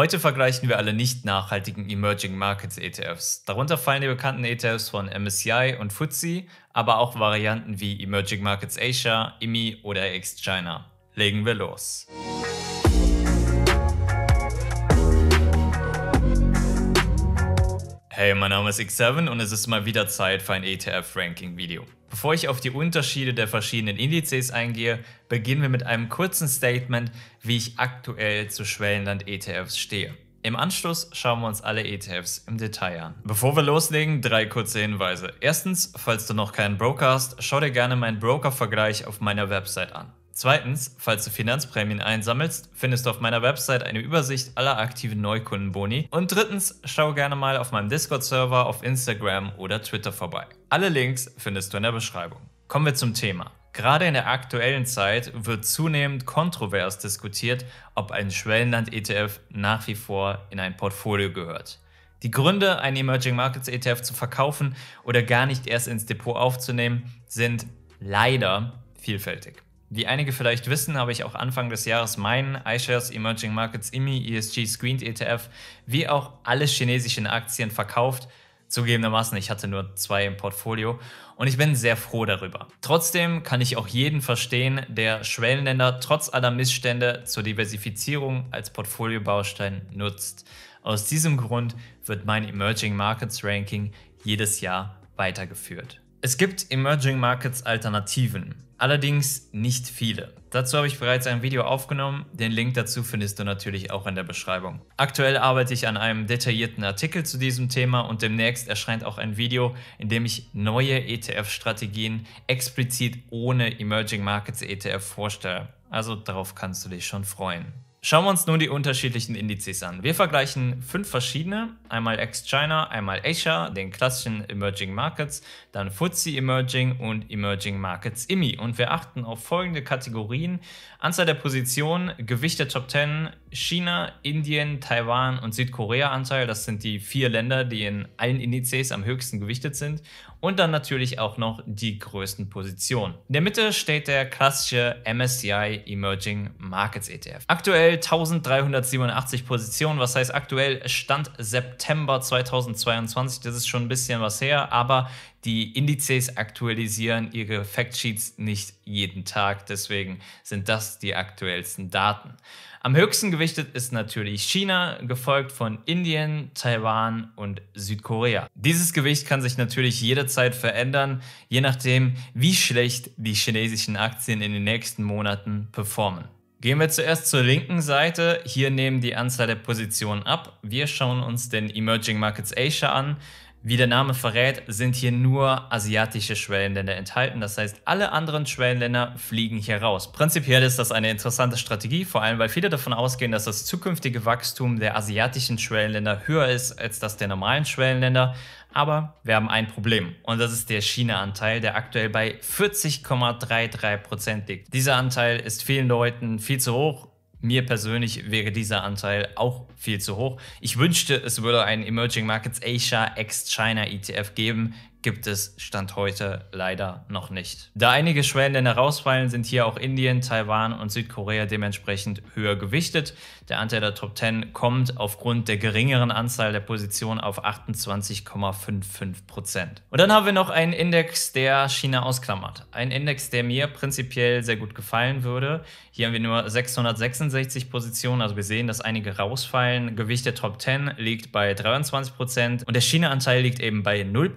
Heute vergleichen wir alle nicht nachhaltigen Emerging Markets ETFs. Darunter fallen die bekannten ETFs von MSCI und FTSE, aber auch Varianten wie Emerging Markets Asia, IMI e oder Ex China. Legen wir los. Hey, mein Name ist X7 und es ist mal wieder Zeit für ein ETF-Ranking-Video. Bevor ich auf die Unterschiede der verschiedenen Indizes eingehe, beginnen wir mit einem kurzen Statement, wie ich aktuell zu Schwellenland-ETFs stehe. Im Anschluss schauen wir uns alle ETFs im Detail an. Bevor wir loslegen, drei kurze Hinweise. Erstens, falls du noch keinen Broker hast, schau dir gerne meinen Broker-Vergleich auf meiner Website an. Zweitens, falls du Finanzprämien einsammelst, findest du auf meiner Website eine Übersicht aller aktiven Neukundenboni. Und drittens, schau gerne mal auf meinem Discord-Server, auf Instagram oder Twitter vorbei. Alle Links findest du in der Beschreibung. Kommen wir zum Thema. Gerade in der aktuellen Zeit wird zunehmend kontrovers diskutiert, ob ein Schwellenland-ETF nach wie vor in ein Portfolio gehört. Die Gründe, einen Emerging Markets ETF zu verkaufen oder gar nicht erst ins Depot aufzunehmen, sind leider vielfältig wie einige vielleicht wissen, habe ich auch Anfang des Jahres meinen iShares Emerging Markets IMI ESG Screened ETF wie auch alle chinesischen Aktien verkauft. Zugegebenermaßen, ich hatte nur zwei im Portfolio und ich bin sehr froh darüber. Trotzdem kann ich auch jeden verstehen, der Schwellenländer trotz aller Missstände zur Diversifizierung als Portfoliobaustein nutzt. Aus diesem Grund wird mein Emerging Markets Ranking jedes Jahr weitergeführt. Es gibt Emerging Markets Alternativen, allerdings nicht viele. Dazu habe ich bereits ein Video aufgenommen, den Link dazu findest du natürlich auch in der Beschreibung. Aktuell arbeite ich an einem detaillierten Artikel zu diesem Thema und demnächst erscheint auch ein Video, in dem ich neue ETF-Strategien explizit ohne Emerging Markets ETF vorstelle. Also darauf kannst du dich schon freuen. Schauen wir uns nun die unterschiedlichen Indizes an. Wir vergleichen fünf verschiedene, einmal ex-China, einmal Asia, den klassischen Emerging Markets, dann FTSE Emerging und Emerging Markets IMI. Und wir achten auf folgende Kategorien, Anzahl der Positionen, Gewicht der Top 10, China, Indien, Taiwan und Südkorea Anteil. Das sind die vier Länder, die in allen Indizes am höchsten gewichtet sind. Und dann natürlich auch noch die größten Positionen. In der Mitte steht der klassische MSCI Emerging Markets ETF. Aktuell aktuell 1387 Positionen, was heißt aktuell Stand September 2022, das ist schon ein bisschen was her, aber die Indizes aktualisieren ihre Factsheets nicht jeden Tag, deswegen sind das die aktuellsten Daten. Am höchsten gewichtet ist natürlich China, gefolgt von Indien, Taiwan und Südkorea. Dieses Gewicht kann sich natürlich jederzeit verändern, je nachdem, wie schlecht die chinesischen Aktien in den nächsten Monaten performen. Gehen wir zuerst zur linken Seite. Hier nehmen die Anzahl der Positionen ab. Wir schauen uns den Emerging Markets Asia an. Wie der Name verrät, sind hier nur asiatische Schwellenländer enthalten. Das heißt, alle anderen Schwellenländer fliegen hier raus. Prinzipiell ist das eine interessante Strategie, vor allem weil viele davon ausgehen, dass das zukünftige Wachstum der asiatischen Schwellenländer höher ist als das der normalen Schwellenländer. Aber wir haben ein Problem und das ist der China-Anteil, der aktuell bei 40,33% liegt. Dieser Anteil ist vielen Leuten viel zu hoch mir persönlich wäre dieser Anteil auch viel zu hoch. Ich wünschte, es würde einen Emerging Markets Asia ex China ETF geben, gibt es Stand heute leider noch nicht. Da einige Schwellenländer rausfallen, sind hier auch Indien, Taiwan und Südkorea dementsprechend höher gewichtet. Der Anteil der Top 10 kommt aufgrund der geringeren Anzahl der Positionen auf 28,55 Und dann haben wir noch einen Index, der China ausklammert. Ein Index, der mir prinzipiell sehr gut gefallen würde. Hier haben wir nur 666 Positionen, also wir sehen, dass einige rausfallen. Gewicht der Top 10 liegt bei 23 und der China-Anteil liegt eben bei 0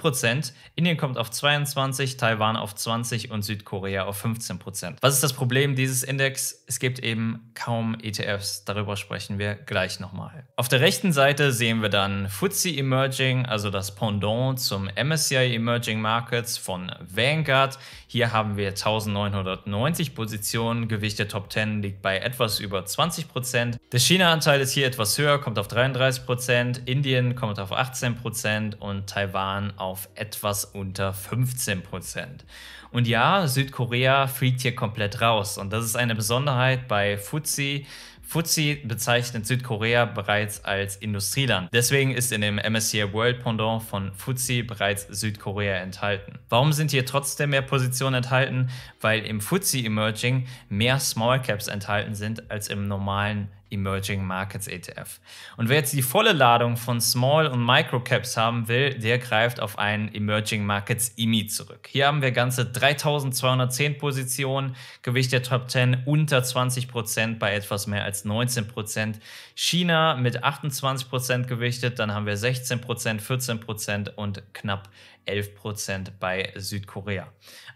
Indien kommt auf 22, Taiwan auf 20 und Südkorea auf 15 Prozent. Was ist das Problem dieses Index? Es gibt eben kaum ETFs. Darüber sprechen wir gleich nochmal. Auf der rechten Seite sehen wir dann FTSE Emerging, also das Pendant zum MSCI Emerging Markets von Vanguard. Hier haben wir 1990 Positionen. Gewicht der Top 10 liegt bei etwas über 20 Prozent. Der China-Anteil ist hier etwas höher, kommt auf 33 Prozent. Indien kommt auf 18 Prozent und Taiwan auf etwa etwas unter 15 Prozent. Und ja, Südkorea fliegt hier komplett raus. Und das ist eine Besonderheit bei Fuzzy. Fuzzy bezeichnet Südkorea bereits als Industrieland. Deswegen ist in dem MSCI World Pendant von Fuzzy bereits Südkorea enthalten. Warum sind hier trotzdem mehr Positionen enthalten? Weil im Fuzzy Emerging mehr Small Caps enthalten sind als im normalen Emerging Markets ETF. Und wer jetzt die volle Ladung von Small und Micro Caps haben will, der greift auf einen Emerging Markets IMI zurück. Hier haben wir ganze 3210 Positionen, Gewicht der Top 10 unter 20% Prozent bei etwas mehr als 19%. Prozent. China mit 28% Prozent gewichtet, dann haben wir 16%, Prozent, 14% Prozent und knapp 11% Prozent bei Südkorea.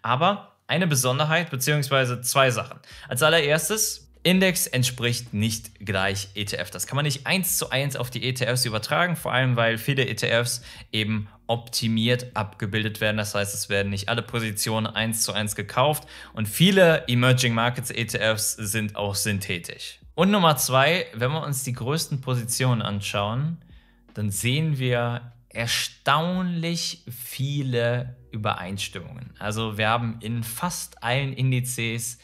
Aber eine Besonderheit beziehungsweise zwei Sachen. Als allererstes Index entspricht nicht gleich ETF. Das kann man nicht eins zu eins auf die ETFs übertragen, vor allem weil viele ETFs eben optimiert abgebildet werden. Das heißt, es werden nicht alle Positionen eins zu eins gekauft und viele Emerging Markets ETFs sind auch synthetisch. Und Nummer zwei, wenn wir uns die größten Positionen anschauen, dann sehen wir erstaunlich viele Übereinstimmungen. Also wir haben in fast allen Indizes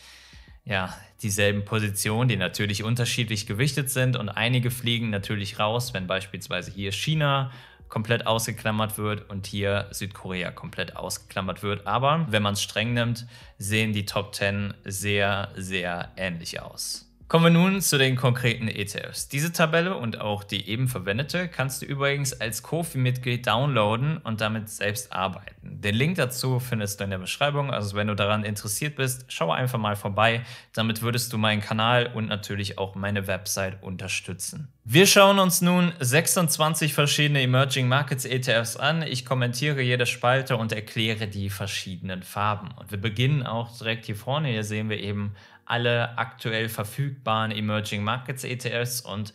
ja, dieselben Positionen, die natürlich unterschiedlich gewichtet sind und einige fliegen natürlich raus, wenn beispielsweise hier China komplett ausgeklammert wird und hier Südkorea komplett ausgeklammert wird. Aber wenn man es streng nimmt, sehen die Top 10 sehr, sehr ähnlich aus. Kommen wir nun zu den konkreten ETFs. Diese Tabelle und auch die eben verwendete kannst du übrigens als Kofi-Mitglied downloaden und damit selbst arbeiten. Den Link dazu findest du in der Beschreibung, also wenn du daran interessiert bist, schau einfach mal vorbei. Damit würdest du meinen Kanal und natürlich auch meine Website unterstützen. Wir schauen uns nun 26 verschiedene Emerging Markets ETFs an. Ich kommentiere jede Spalte und erkläre die verschiedenen Farben. Und wir beginnen auch direkt hier vorne. Hier sehen wir eben alle aktuell verfügbaren Emerging Markets ETFs und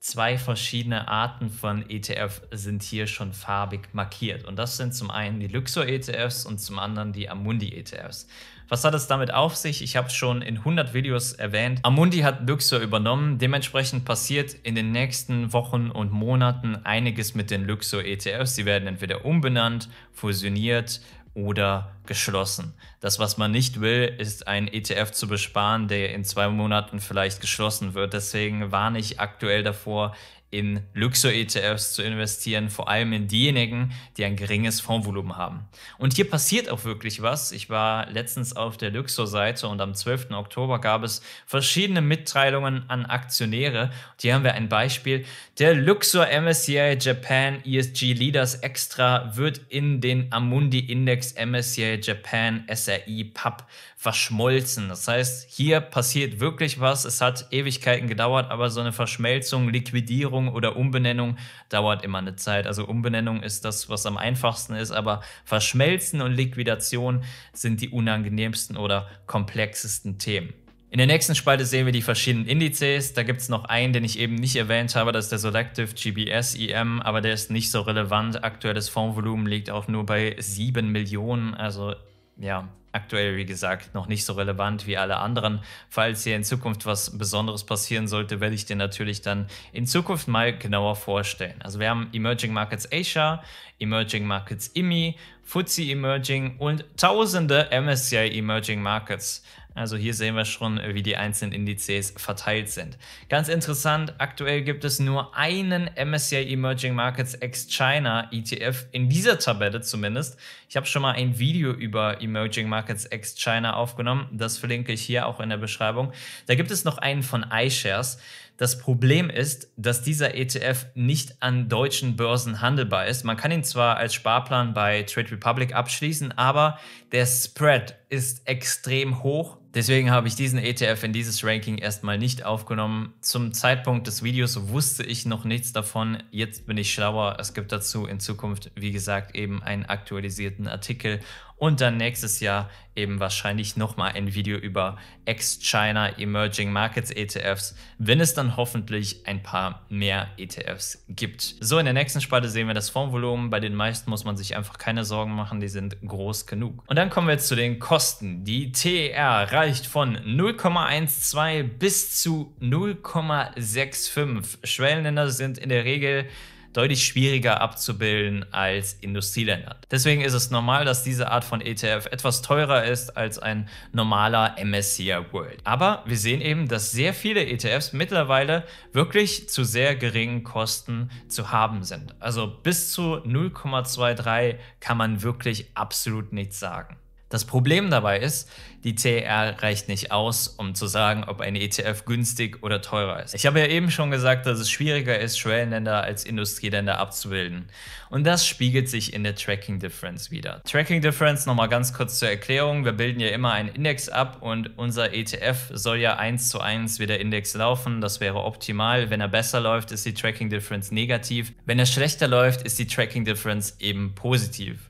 zwei verschiedene Arten von ETF sind hier schon farbig markiert. Und das sind zum einen die Luxor ETFs und zum anderen die Amundi ETFs. Was hat es damit auf sich? Ich habe es schon in 100 Videos erwähnt. Amundi hat Luxor übernommen. Dementsprechend passiert in den nächsten Wochen und Monaten einiges mit den Luxor ETFs. Sie werden entweder umbenannt, fusioniert oder geschlossen. Das, was man nicht will, ist ein ETF zu besparen, der in zwei Monaten vielleicht geschlossen wird. Deswegen warne ich aktuell davor, in Luxor-ETFs zu investieren, vor allem in diejenigen, die ein geringes Fondsvolumen haben. Und hier passiert auch wirklich was. Ich war letztens auf der Luxor-Seite und am 12. Oktober gab es verschiedene Mitteilungen an Aktionäre. Und hier haben wir ein Beispiel. Der Luxor MSCI Japan ESG Leaders Extra wird in den Amundi Index MSCI Japan SRI Pub verschmolzen. Das heißt, hier passiert wirklich was. Es hat Ewigkeiten gedauert, aber so eine Verschmelzung, Liquidierung, Änderung oder Umbenennung dauert immer eine Zeit. Also Umbenennung ist das, was am einfachsten ist, aber Verschmelzen und Liquidation sind die unangenehmsten oder komplexesten Themen. In der nächsten Spalte sehen wir die verschiedenen Indizes. Da gibt es noch einen, den ich eben nicht erwähnt habe, das ist der Selective GBS EM, aber der ist nicht so relevant. Aktuelles Fondsvolumen liegt auch nur bei 7 Millionen, also ja, aktuell, wie gesagt, noch nicht so relevant wie alle anderen. Falls hier in Zukunft was Besonderes passieren sollte, werde ich dir natürlich dann in Zukunft mal genauer vorstellen. Also wir haben Emerging Markets Asia, Emerging Markets IMI, FTSE Emerging und tausende MSCI Emerging Markets. Also hier sehen wir schon, äh, wie die einzelnen Indizes verteilt sind. Ganz interessant, aktuell gibt es nur einen MSCI Emerging Markets ex-China ETF, in dieser Tabelle zumindest. Ich habe schon mal ein Video über Emerging Markets ex-China aufgenommen, das verlinke ich hier auch in der Beschreibung. Da gibt es noch einen von iShares. Das Problem ist, dass dieser ETF nicht an deutschen Börsen handelbar ist. Man kann ihn zwar als Sparplan bei Trade Republic abschließen, aber der Spread ist extrem hoch Deswegen habe ich diesen ETF in dieses Ranking erstmal nicht aufgenommen. Zum Zeitpunkt des Videos wusste ich noch nichts davon. Jetzt bin ich schlauer. Es gibt dazu in Zukunft, wie gesagt, eben einen aktualisierten Artikel und dann nächstes Jahr eben wahrscheinlich nochmal ein Video über Ex-China Emerging Markets ETFs, wenn es dann hoffentlich ein paar mehr ETFs gibt. So, in der nächsten Spalte sehen wir das Fondsvolumen. Bei den meisten muss man sich einfach keine Sorgen machen, die sind groß genug. Und dann kommen wir jetzt zu den Kosten. Die TER reicht von 0,12 bis zu 0,65. Schwellenländer sind in der Regel deutlich schwieriger abzubilden als Industrieländer. Deswegen ist es normal, dass diese Art von ETF etwas teurer ist als ein normaler MSCI World. Aber wir sehen eben, dass sehr viele ETFs mittlerweile wirklich zu sehr geringen Kosten zu haben sind. Also bis zu 0,23 kann man wirklich absolut nichts sagen. Das Problem dabei ist, die CER reicht nicht aus, um zu sagen, ob ein ETF günstig oder teurer ist. Ich habe ja eben schon gesagt, dass es schwieriger ist, Schwellenländer als Industrieländer abzubilden. Und das spiegelt sich in der Tracking Difference wieder. Tracking Difference nochmal ganz kurz zur Erklärung. Wir bilden ja immer einen Index ab und unser ETF soll ja eins zu eins wie der Index laufen. Das wäre optimal. Wenn er besser läuft, ist die Tracking Difference negativ. Wenn er schlechter läuft, ist die Tracking Difference eben positiv.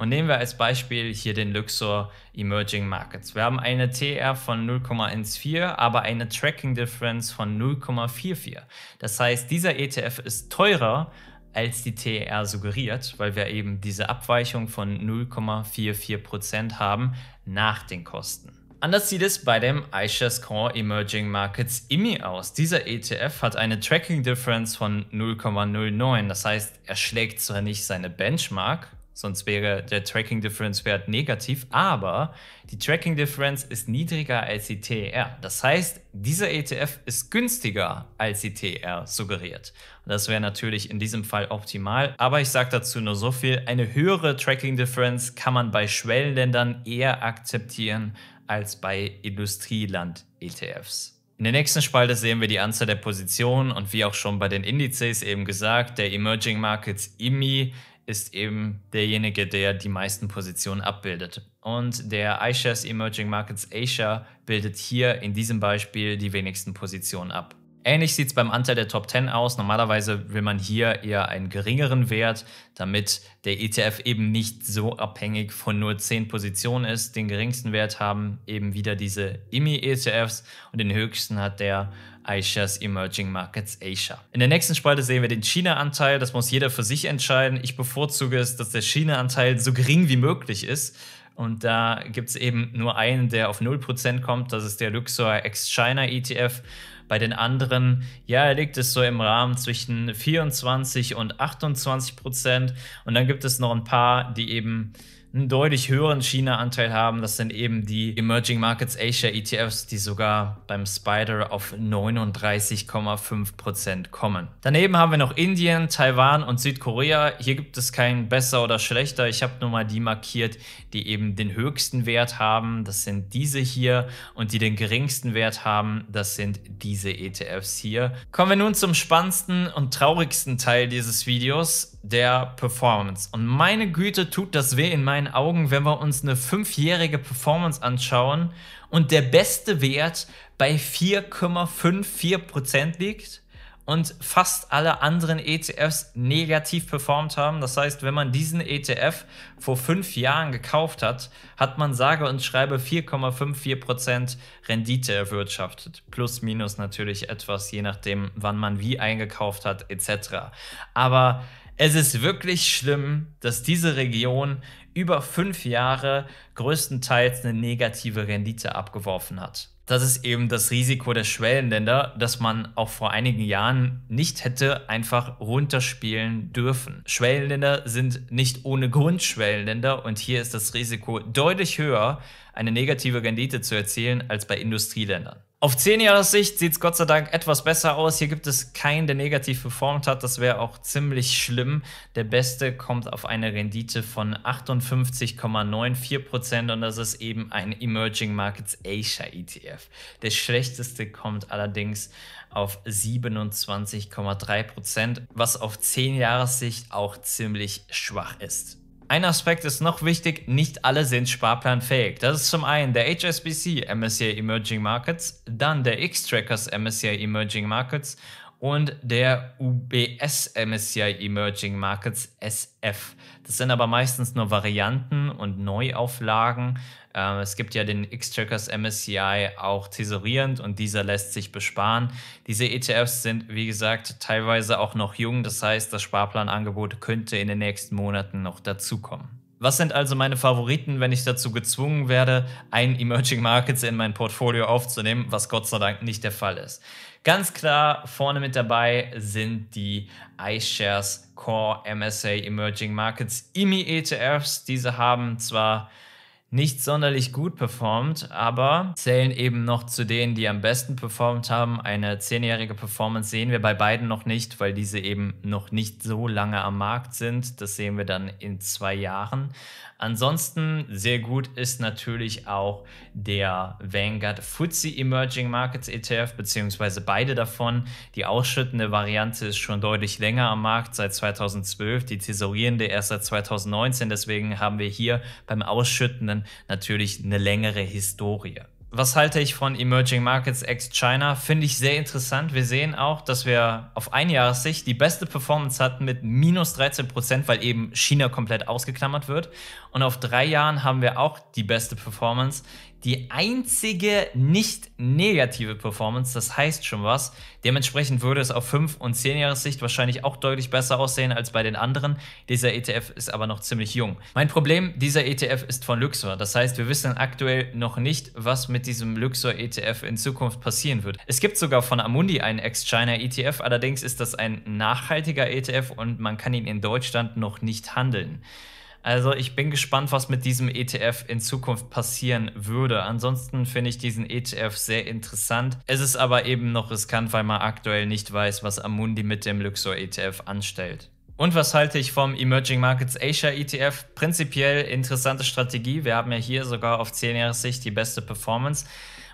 Und nehmen wir als Beispiel hier den Luxor Emerging Markets. Wir haben eine TR von 0,14, aber eine Tracking Difference von 0,44. Das heißt, dieser ETF ist teurer als die TR suggeriert, weil wir eben diese Abweichung von 0,44% haben nach den Kosten. Anders sieht es bei dem iShares Core Emerging Markets IMI aus. Dieser ETF hat eine Tracking Difference von 0,09, das heißt, er schlägt zwar nicht seine Benchmark, Sonst wäre der Tracking Difference Wert negativ, aber die Tracking Difference ist niedriger als die TER. Das heißt, dieser ETF ist günstiger als die TER suggeriert. das wäre natürlich in diesem Fall optimal. Aber ich sage dazu nur so viel. Eine höhere Tracking Difference kann man bei Schwellenländern eher akzeptieren als bei Industrieland-ETFs. In der nächsten Spalte sehen wir die Anzahl der Positionen und wie auch schon bei den Indizes eben gesagt, der Emerging Markets IMI e ist eben derjenige, der die meisten Positionen abbildet. Und der iShares Emerging Markets Asia bildet hier in diesem Beispiel die wenigsten Positionen ab. Ähnlich sieht es beim Anteil der Top 10 aus. Normalerweise will man hier eher einen geringeren Wert, damit der ETF eben nicht so abhängig von nur 10 Positionen ist. Den geringsten Wert haben eben wieder diese e IMI-ETFs und den höchsten hat der Asia's Emerging Markets Asia. In der nächsten Spalte sehen wir den China-Anteil. Das muss jeder für sich entscheiden. Ich bevorzuge es, dass der China-Anteil so gering wie möglich ist. Und da gibt es eben nur einen, der auf 0% kommt. Das ist der Luxor Ex-China ETF. Bei den anderen, ja, liegt es so im Rahmen zwischen 24 und 28 Prozent. Und dann gibt es noch ein paar, die eben einen deutlich höheren China-Anteil haben. Das sind eben die Emerging Markets Asia ETFs, die sogar beim Spider auf 39,5% Prozent kommen. Daneben haben wir noch Indien, Taiwan und Südkorea. Hier gibt es keinen besser oder schlechter. Ich habe nur mal die markiert, die eben den höchsten Wert haben. Das sind diese hier. Und die den geringsten Wert haben, das sind diese ETFs hier. Kommen wir nun zum spannendsten und traurigsten Teil dieses Videos der Performance. Und meine Güte, tut das weh in meinen Augen, wenn wir uns eine fünfjährige Performance anschauen und der beste Wert bei 4,54% liegt und fast alle anderen ETFs negativ performt haben. Das heißt, wenn man diesen ETF vor fünf Jahren gekauft hat, hat man sage und schreibe 4,54% Rendite erwirtschaftet. Plus, minus natürlich etwas, je nachdem, wann man wie eingekauft hat, etc. Aber es ist wirklich schlimm, dass diese Region über fünf Jahre größtenteils eine negative Rendite abgeworfen hat. Das ist eben das Risiko der Schwellenländer, das man auch vor einigen Jahren nicht hätte einfach runterspielen dürfen. Schwellenländer sind nicht ohne Grund Schwellenländer und hier ist das Risiko deutlich höher, eine negative Rendite zu erzielen, als bei Industrieländern. Auf 10 Jahre Sicht sieht es Gott sei Dank etwas besser aus. Hier gibt es keinen, der negativ performt hat. Das wäre auch ziemlich schlimm. Der Beste kommt auf eine Rendite von 58,94% und das ist eben ein Emerging Markets Asia ETF. Der Schlechteste kommt allerdings auf 27,3%, was auf 10 Jahres Sicht auch ziemlich schwach ist. Ein Aspekt ist noch wichtig, nicht alle sind sparplanfähig. Das ist zum einen der HSBC MSCI Emerging Markets, dann der X-Trackers MSCI Emerging Markets und der UBS MSCI Emerging Markets SF. Das sind aber meistens nur Varianten und Neuauflagen äh, es gibt ja den Xtrackers MSCI auch tesorierend und dieser lässt sich besparen. Diese ETFs sind, wie gesagt, teilweise auch noch jung. Das heißt, das Sparplanangebot könnte in den nächsten Monaten noch dazukommen. Was sind also meine Favoriten, wenn ich dazu gezwungen werde, ein Emerging Markets in mein Portfolio aufzunehmen, was Gott sei Dank nicht der Fall ist? Ganz klar vorne mit dabei sind die iShares Core MSA Emerging Markets IMI ETFs. Diese haben zwar nicht sonderlich gut performt, aber zählen eben noch zu denen, die am besten performt haben. Eine zehnjährige Performance sehen wir bei beiden noch nicht, weil diese eben noch nicht so lange am Markt sind. Das sehen wir dann in zwei Jahren. Ansonsten sehr gut ist natürlich auch der Vanguard FTSE Emerging Markets ETF, beziehungsweise beide davon. Die ausschüttende Variante ist schon deutlich länger am Markt, seit 2012, die thesaurierende erst seit 2019. Deswegen haben wir hier beim ausschüttenden Unternehmen natürlich eine längere Historie. Was halte ich von Emerging Markets ex China? Finde ich sehr interessant. Wir sehen auch, dass wir auf Einjahressicht die beste Performance hatten mit minus 13 Prozent, weil eben China komplett ausgeklammert wird. Und auf drei Jahren haben wir auch die beste Performance die einzige nicht negative Performance, das heißt schon was. Dementsprechend würde es auf 5 und 10 Jahressicht wahrscheinlich auch deutlich besser aussehen als bei den anderen. Dieser ETF ist aber noch ziemlich jung. Mein Problem, dieser ETF ist von Luxor. Das heißt, wir wissen aktuell noch nicht, was mit diesem Luxor ETF in Zukunft passieren wird. Es gibt sogar von Amundi einen Ex-China ETF, allerdings ist das ein nachhaltiger ETF und man kann ihn in Deutschland noch nicht handeln. Also ich bin gespannt, was mit diesem ETF in Zukunft passieren würde. Ansonsten finde ich diesen ETF sehr interessant. Es ist aber eben noch riskant, weil man aktuell nicht weiß, was Amundi mit dem Luxor ETF anstellt. Und was halte ich vom Emerging Markets Asia ETF? Prinzipiell interessante Strategie. Wir haben ja hier sogar auf 10 Jahres Sicht die beste Performance.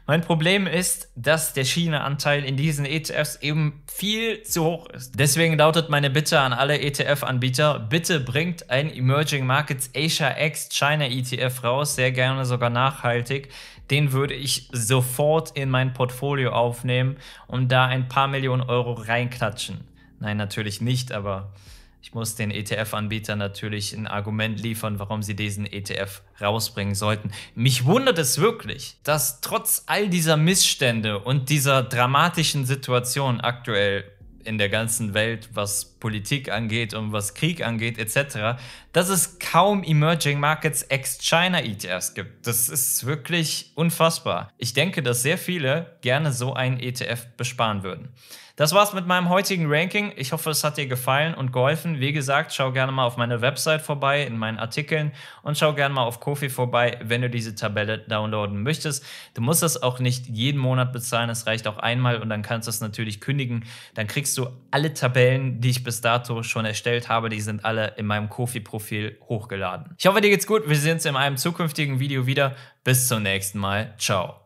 Mein Problem ist, dass der China-Anteil in diesen ETFs eben viel zu hoch ist. Deswegen lautet meine Bitte an alle ETF-Anbieter, bitte bringt ein Emerging Markets Asia X China ETF raus, sehr gerne sogar nachhaltig. Den würde ich sofort in mein Portfolio aufnehmen und da ein paar Millionen Euro reinklatschen. Nein, natürlich nicht, aber ich muss den ETF-Anbietern natürlich ein Argument liefern, warum sie diesen ETF rausbringen sollten. Mich wundert es wirklich, dass trotz all dieser Missstände und dieser dramatischen Situation aktuell in der ganzen Welt, was Politik angeht und was Krieg angeht etc., dass es kaum Emerging Markets ex-China ETFs gibt. Das ist wirklich unfassbar. Ich denke, dass sehr viele gerne so einen ETF besparen würden. Das war's mit meinem heutigen Ranking. Ich hoffe, es hat dir gefallen und geholfen. Wie gesagt, schau gerne mal auf meine Website vorbei, in meinen Artikeln und schau gerne mal auf Kofi vorbei, wenn du diese Tabelle downloaden möchtest. Du musst das auch nicht jeden Monat bezahlen, es reicht auch einmal und dann kannst du es natürlich kündigen. Dann kriegst du alle Tabellen, die ich bis bis dato schon erstellt habe, die sind alle in meinem Kofi-Profil hochgeladen. Ich hoffe, dir geht's gut. Wir sehen uns in einem zukünftigen Video wieder. Bis zum nächsten Mal. Ciao.